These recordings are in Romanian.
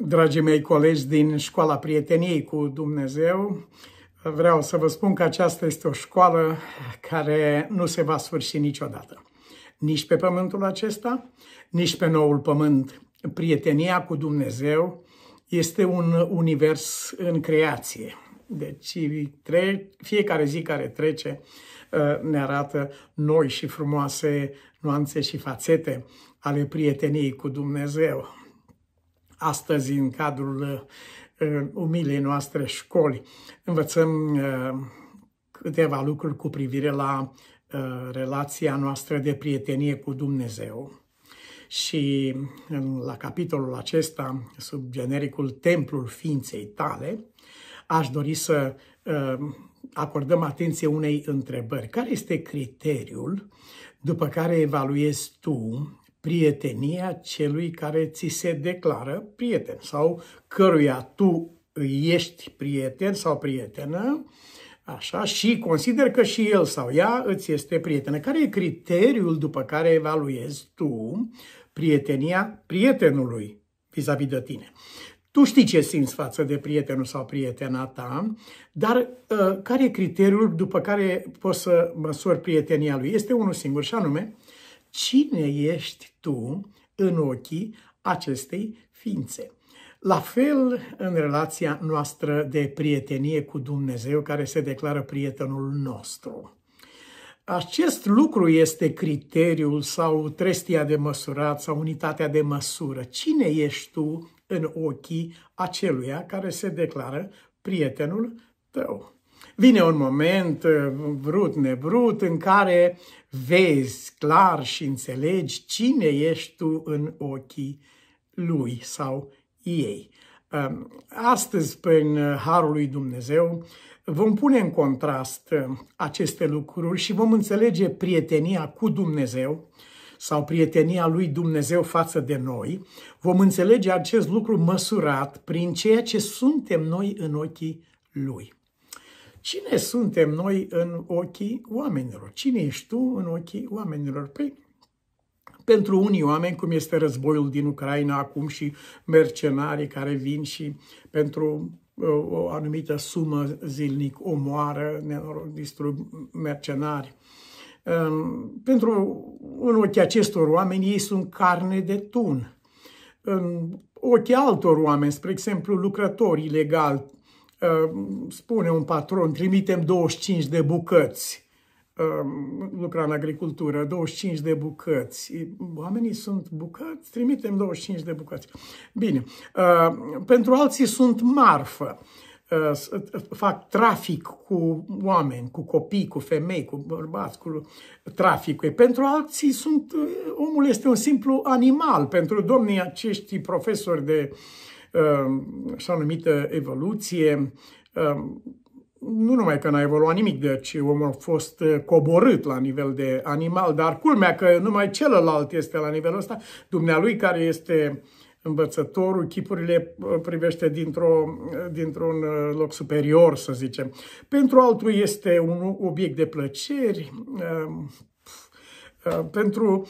dragii mei colegi din Școala Prieteniei cu Dumnezeu, vreau să vă spun că aceasta este o școală care nu se va sfârși niciodată. Nici pe pământul acesta, nici pe noul pământ. Prietenia cu Dumnezeu este un univers în creație. Deci fiecare zi care trece ă, ne arată noi și frumoase nuanțe și fațete ale prieteniei cu Dumnezeu astăzi în cadrul umilei noastre școli. Învățăm uh, câteva lucruri cu privire la uh, relația noastră de prietenie cu Dumnezeu. Și la capitolul acesta, sub genericul Templul Ființei tale, aș dori să uh, acordăm atenție unei întrebări. Care este criteriul după care evaluezi tu prietenia celui care ți se declară prieten sau căruia tu ești prieten sau prietenă, așa, și consider că și el sau ea îți este prietenă. Care e criteriul după care evaluezi tu prietenia prietenului vis-a-vis -vis de tine? Tu știi ce simți față de prietenul sau prietena ta, dar uh, care e criteriul după care poți să măsori prietenia lui? Este unul singur și anume cine ești tu în ochii acestei ființe. La fel în relația noastră de prietenie cu Dumnezeu, care se declară prietenul nostru. Acest lucru este criteriul sau trestia de măsurat sau unitatea de măsură. Cine ești tu în ochii aceluia care se declară prietenul tău? Vine un moment, uh, vrut nevrut, în care vezi clar și înțelegi cine ești tu în ochii lui sau ei. Um, astăzi, prin Harul lui Dumnezeu, vom pune în contrast um, aceste lucruri și vom înțelege prietenia cu Dumnezeu sau prietenia lui Dumnezeu față de noi. Vom înțelege acest lucru măsurat prin ceea ce suntem noi în ochii lui. Cine suntem noi în ochii oamenilor? Cine ești tu în ochii oamenilor? Păi, pentru unii oameni, cum este războiul din Ucraina acum și mercenarii care vin și pentru uh, o anumită sumă zilnic omoară, ne distrug mercenari. Um, pentru în ochii acestor oameni, ei sunt carne de tun. În ochii altor oameni, spre exemplu lucrători ilegali, Ehm, spune un patron, trimitem 25 de bucăți, ehm, lucra în agricultură, 25 de bucăți. Oamenii sunt bucăți, trimitem 25 de bucăți. Bine, ehm, pentru alții sunt marfă fac trafic cu oameni, cu copii, cu femei, cu bărbați, cu traficul. Pentru alții sunt, omul este un simplu animal. Pentru domnii acești profesori de uh, Um, așa numită evoluție, um, nu numai că n-a evoluat nimic, deci omul a fost uh, coborât la nivel de animal, dar culmea că numai celălalt este la nivelul ăsta, dumnealui care este învățătorul, chipurile uh, privește dintr-o, uh, dintr-un loc superior, să zicem. Pentru altul este un obiect de plăceri, um, pentru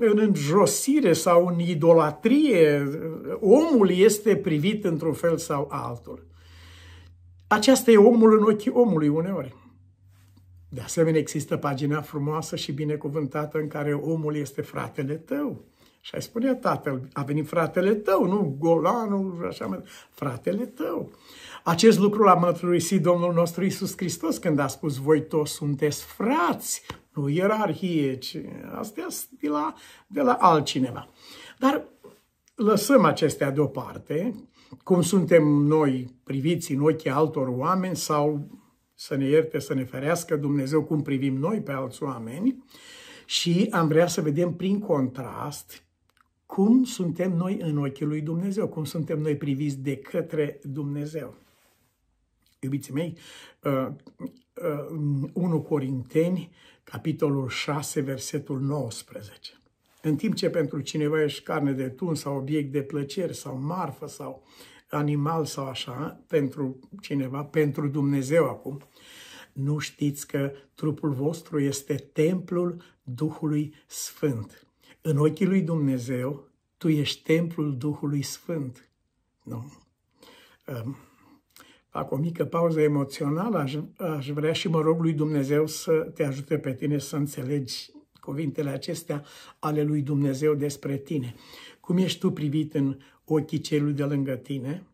în înjosire sau în idolatrie, omul este privit într-un fel sau altul. Aceasta e omul în ochii omului uneori. De asemenea, există pagina frumoasă și binecuvântată în care omul este fratele tău. Și ai spunea tatăl, a venit fratele tău, nu golanul, așa mai fratele tău. Acest lucru l-a mărturisit Domnul nostru Isus Hristos când a spus, voi toți sunteți frați nu ierarhie, ci astea sunt de la, de la altcineva. Dar lăsăm acestea deoparte, cum suntem noi priviți în ochii altor oameni sau să ne ierte, să ne ferească Dumnezeu cum privim noi pe alți oameni și am vrea să vedem prin contrast cum suntem noi în ochii lui Dumnezeu, cum suntem noi priviți de către Dumnezeu. Iubiții mei, 1 uh, uh, Corinteni capitolul 6, versetul 19. În timp ce pentru cineva ești carne de tun sau obiect de plăceri sau marfă sau animal sau așa, pentru cineva, pentru Dumnezeu acum, nu știți că trupul vostru este templul Duhului Sfânt. În ochii lui Dumnezeu, tu ești templul Duhului Sfânt. Nu. Um fac o mică pauză emoțională, aș, aș vrea și mă rog lui Dumnezeu să te ajute pe tine să înțelegi cuvintele acestea ale lui Dumnezeu despre tine. Cum ești tu privit în ochii celui de lângă tine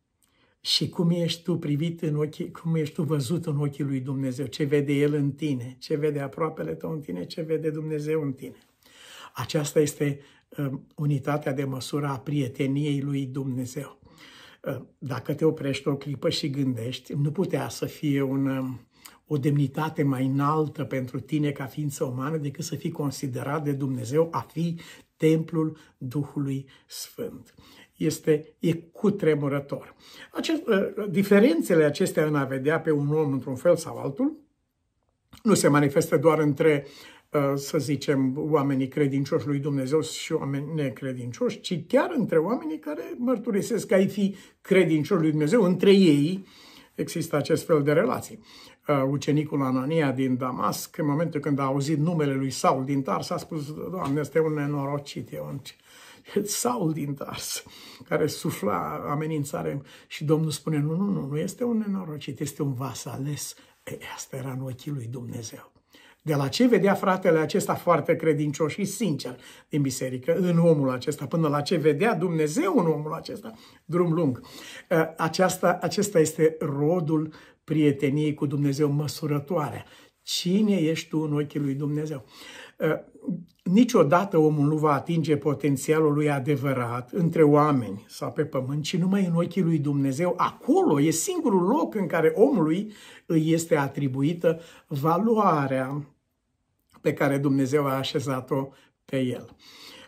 și cum ești tu privit în ochii, cum ești tu văzut în ochii lui Dumnezeu, ce vede El în tine, ce vede aproapele tău în tine, ce vede Dumnezeu în tine. Aceasta este um, unitatea de măsură a prieteniei lui Dumnezeu. Ă, dacă te oprești o clipă și gândești, nu putea să fie un, um, o demnitate mai înaltă pentru tine ca ființă umană decât să fii considerat de Dumnezeu a fi templul Duhului Sfânt. Este e cutremurător. Acest, ă, diferențele acestea în a vedea pe un om într-un fel sau altul nu se manifestă doar între, uh, să zicem, oamenii credincioși lui Dumnezeu și oameni necredincioși, ci chiar între oamenii care mărturisesc că ai fi credincioși lui Dumnezeu, între ei există acest fel de relații. Uh, ucenicul Anania din Damasc, în momentul când a auzit numele lui Saul din Tars, a spus, Doamne, este un nenorocit, e un Saul din Tars, care sufla amenințare și Domnul spune, nu, nu, nu, nu este un nenorocit, este un vas ales asta era în ochii lui Dumnezeu. De la ce vedea fratele acesta foarte credincios și sincer din biserică, în omul acesta, până la ce vedea Dumnezeu în omul acesta, drum lung. Eh, aceasta, acesta este rodul prieteniei cu Dumnezeu măsurătoare. Cine ești tu în ochii lui Dumnezeu? Eh, Niciodată omul nu va atinge potențialul lui adevărat între oameni sau pe pământ, ci numai în ochii lui Dumnezeu. Acolo e singurul loc în care omului îi este atribuită valoarea pe care Dumnezeu a așezat-o pe el.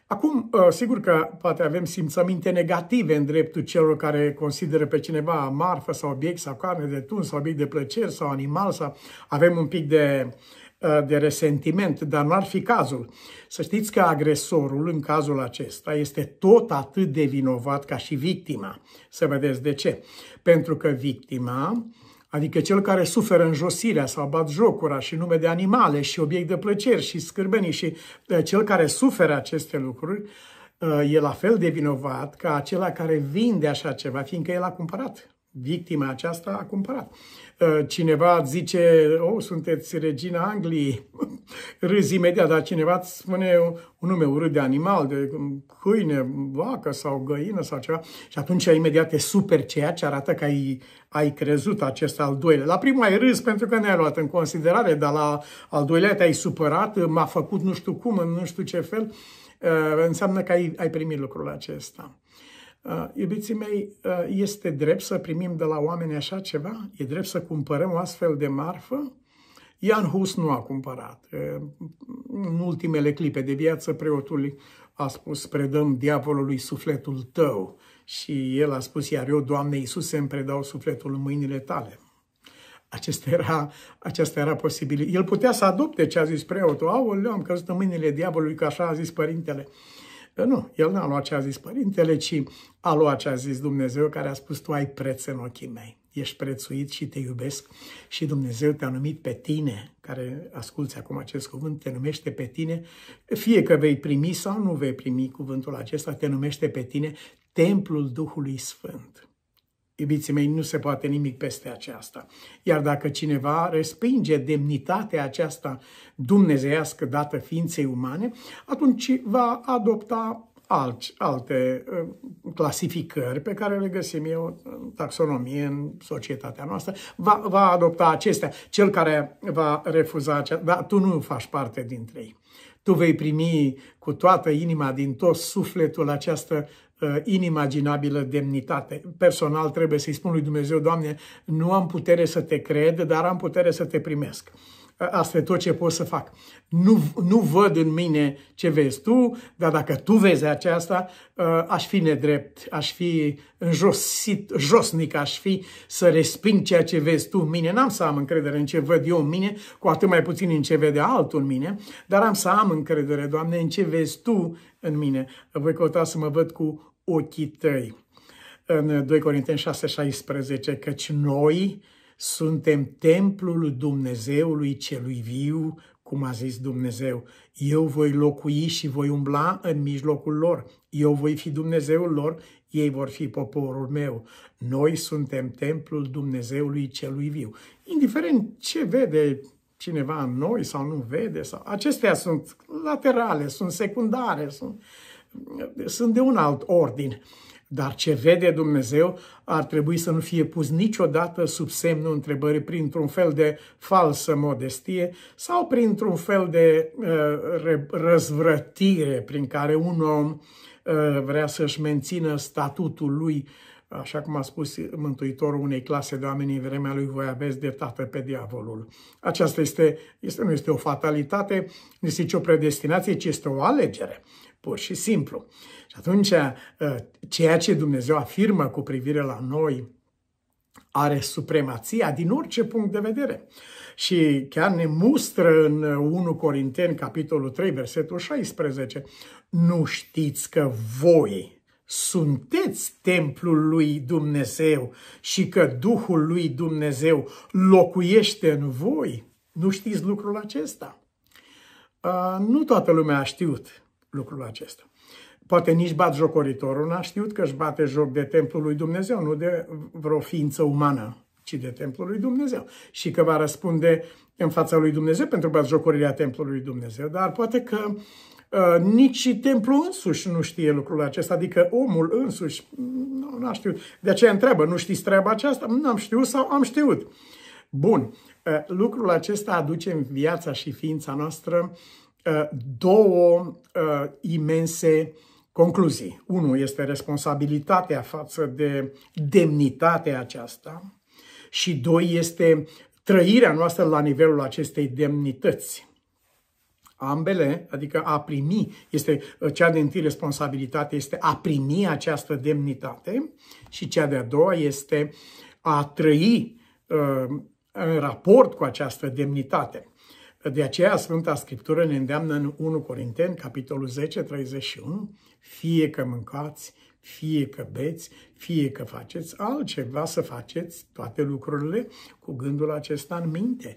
Acum, ă, sigur că poate avem simțăminte negative în dreptul celor care consideră pe cineva marfă sau obiect sau carne de tun sau obiect de plăceri sau animal sau avem un pic de uh, Eh, de resentiment, dar nu ar fi cazul. Să știți că agresorul în cazul acesta este tot atât de vinovat ca și victima. Să vedeți de ce. Pentru că victima, adică cel care suferă josirea sau bat jocura și nume de animale și obiect de plăceri și scârbenii și eh, cel care suferă aceste lucruri, eh, e la fel de vinovat ca acela care vinde așa ceva, fiindcă el a cumpărat victima aceasta a cumpărat. Uh, cineva zice, oh, sunteți regina Angliei, râzi imediat, dar cineva îți spune un nume urât de animal, de câine, vacă sau găină sau ceva și atunci imediat e super ceea ce arată că ai, ai crezut acest al doilea. La primul ai râs pentru că ne-ai luat în considerare, dar la al doilea te-ai supărat, m-a făcut nu știu cum, în nu știu ce fel, uh, înseamnă că ai, ai primit lucrul acesta. Uh, iubiții mei, uh, este drept să primim de la oameni așa ceva? E drept să cumpărăm o astfel de marfă? Ian Hus nu a cumpărat. Uh, în ultimele clipe de viață, preotul a spus, predăm diavolului sufletul tău. Și el a spus, iar eu, Doamne Iisuse, îmi predau sufletul în mâinile tale. Acesta era, aceasta era posibil. El putea să adopte ce a zis preotul. Aoleu, am căzut în mâinile diavolului, că așa a zis părintele. Uh, Că nu, el nu a luat ce a zis părintele, ci a luat ce a zis Dumnezeu care a spus tu ai preț în ochii mei. Ești prețuit și te iubesc și Dumnezeu te-a numit pe tine, care asculți acum acest cuvânt, te numește pe tine, fie că vei primi sau nu vei primi cuvântul acesta, te numește pe tine templul Duhului Sfânt. Iubiții mei, nu se poate nimic peste aceasta. Iar dacă cineva respinge demnitatea aceasta dumnezeiască dată ființei umane, atunci va adopta alți, alte uh, clasificări pe care le găsim eu uh, în taxonomie, în societatea noastră, va, va adopta acestea. Cel care va refuza aceasta, dar tu nu faci parte dintre ei. Tu vei primi cu toată inima, din tot sufletul, această uh, inimaginabilă demnitate. Personal trebuie să-i spun lui Dumnezeu, Doamne, nu am putere să te cred, dar am putere să te primesc asta e tot ce pot să fac. Nu, nu văd în mine ce vezi tu, dar dacă tu vezi aceasta, uh, aș fi nedrept, aș fi înjosit, josnic, aș fi să resping ceea ce vezi tu în mine. N-am să am încredere în ce văd eu în mine, cu atât mai puțin în ce vede altul în mine, dar am să am încredere, Doamne, în ce vezi tu în mine. Voi căuta să mă văd cu ochii tăi. În 2 Corinteni 6, 16, căci noi, suntem templul Dumnezeului celui viu, cum a zis Dumnezeu. Eu voi locui și voi umbla în mijlocul lor. Eu voi fi Dumnezeul lor, ei vor fi poporul meu. Noi suntem templul Dumnezeului celui viu. Indiferent ce vede cineva în noi sau nu vede, sau... acestea sunt laterale, sunt secundare, sunt, sunt de un alt ordin. Dar ce vede Dumnezeu ar trebui să nu fie pus niciodată sub semnul întrebării printr-un fel de falsă modestie sau printr-un fel de uh, răzvrătire prin care un om uh, vrea să-și mențină statutul lui, așa cum a spus Mântuitorul unei clase de oameni în vremea lui, voi aveți de tată pe diavolul. Aceasta este, este, nu este o fatalitate, nu este nici o predestinație, ci este o alegere pur și simplu. Și atunci, ă, ceea ce Dumnezeu afirmă cu privire la noi are supremația din orice punct de vedere. Și chiar ne mustră în 1 ă, Corinteni, capitolul 3, versetul 16. Nu știți că voi sunteți templul lui Dumnezeu și că Duhul lui Dumnezeu locuiește în voi? Nu știți lucrul acesta? Ă, nu toată lumea a știut lucrul acesta. Poate nici bat jocoritorul n-a știut că își bate joc de templul lui Dumnezeu, nu de vreo ființă umană, ci de templul lui Dumnezeu. Și că va răspunde în fața lui Dumnezeu pentru jocurile a templului lui Dumnezeu, dar poate că uh, nici templul însuși nu știe lucrul acesta, adică omul însuși, nu, nu știut. De aceea întreabă, nu știți treaba aceasta? Nu am știut sau am știut? Bun, uh, lucrul acesta aduce în viața și ființa noastră uh, Eh, două eh, imense concluzii. Unul este responsabilitatea față de demnitatea aceasta și doi este trăirea noastră la nivelul acestei demnități. Ambele, adică a primi, este eh, cea de întâi responsabilitate este a primi această demnitate și cea de-a doua este a trăi uh, în raport cu această demnitate. De aceea Sfânta Scriptură ne îndeamnă în 1 Corinteni, capitolul 10, 31, fie că mâncați, fie că beți, fie că faceți altceva, să faceți toate lucrurile cu gândul acesta în minte.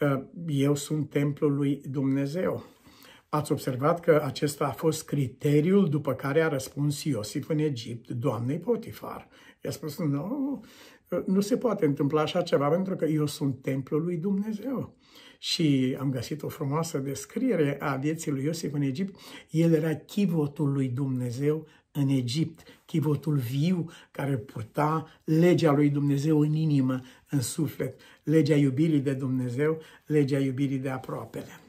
Uh, eu sunt templul lui Dumnezeu. Ați observat că acesta a fost criteriul după care a răspuns Iosif în Egipt, Doamnei Potifar. I-a spus, nu, nu se poate întâmpla așa ceva pentru că eu sunt templul lui Dumnezeu și am găsit o frumoasă descriere a vieții lui Iosif în Egipt, el era chivotul lui Dumnezeu în Egipt, chivotul viu care purta legea lui Dumnezeu în inimă, în suflet, legea iubirii de Dumnezeu, legea iubirii de aproapele.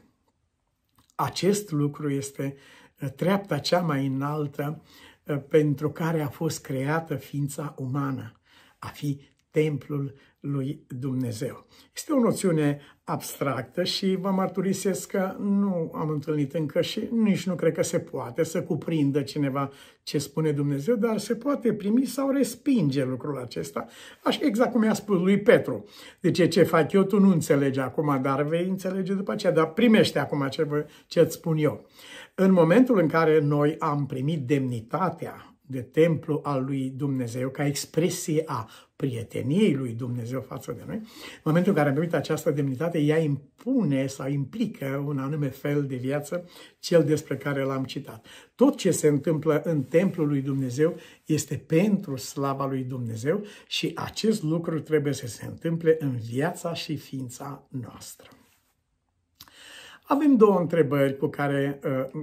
Acest lucru este uh, treapta cea mai înaltă uh, pentru care a fost creată ființa umană, a fi templul lui Dumnezeu. Este o noțiune abstractă și vă mărturisesc că nu am întâlnit încă și nici nu cred că se poate să cuprindă cineva ce spune Dumnezeu, dar se poate primi sau respinge lucrul acesta. Așa exact cum i-a spus lui Petru. Deci ce fac eu, tu nu înțelegi acum, dar vei înțelege după aceea, dar primește acum ce, vă, ce îți spun eu. În momentul în care noi am primit demnitatea de templu al lui Dumnezeu ca expresie a prieteniei lui Dumnezeu față de noi, în momentul în care am primit această demnitate, ea impune sau implică un anume fel de viață, cel despre care l-am citat. Tot ce se întâmplă în templul lui Dumnezeu este pentru slava lui Dumnezeu și acest lucru trebuie să se întâmple în viața și ființa noastră. Avem două întrebări cu care uh,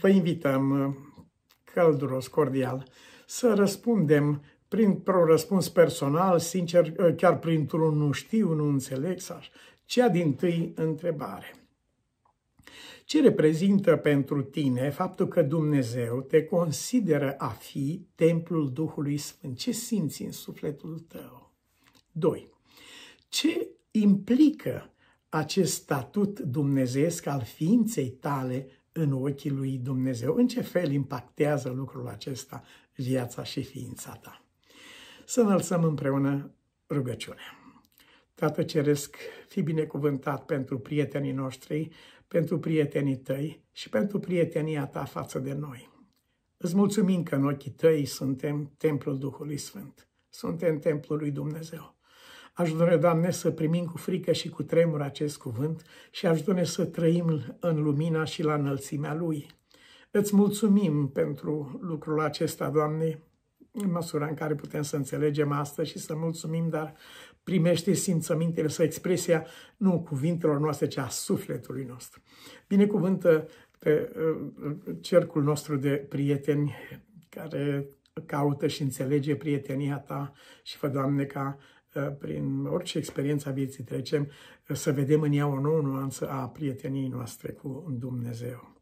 vă invităm uh, călduros, cordial, să răspundem printr-un răspuns personal, sincer, ă, chiar printr-un nu știu, nu înțeleg, sau cea din tâi întrebare. Ce reprezintă pentru tine faptul că Dumnezeu te consideră a fi templul Duhului Sfânt? Ce simți în sufletul tău? 2. Ce implică acest statut dumnezeesc al ființei tale în ochii lui Dumnezeu? În ce fel impactează lucrul acesta viața și ființa ta? Să înălțăm împreună rugăciunea. Tată Ceresc, fi binecuvântat pentru prietenii noștri, pentru prietenii tăi și pentru prietenia ta față de noi. Îți mulțumim că în ochii tăi suntem templul Duhului Sfânt, suntem templul lui Dumnezeu. Aș ne Doamne, să primim cu frică și cu tremur acest cuvânt și aș ne să trăim în lumina și la înălțimea Lui. Îți mulțumim pentru lucrul acesta, Doamne, în măsura în care putem să înțelegem asta și să mulțumim, dar primește simțămintele sau expresia nu cuvintelor noastre, ci a sufletului nostru. Binecuvântă pe uh, cercul nostru de prieteni care caută și înțelege prietenia ta și fă, Doamne, ca uh, prin orice experiență a vieții trecem, uh, să vedem în ea o nouă nuanță a prieteniei noastre cu Dumnezeu.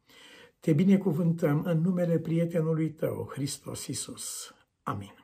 Te binecuvântăm în numele prietenului tău, Hristos Isus. Amin.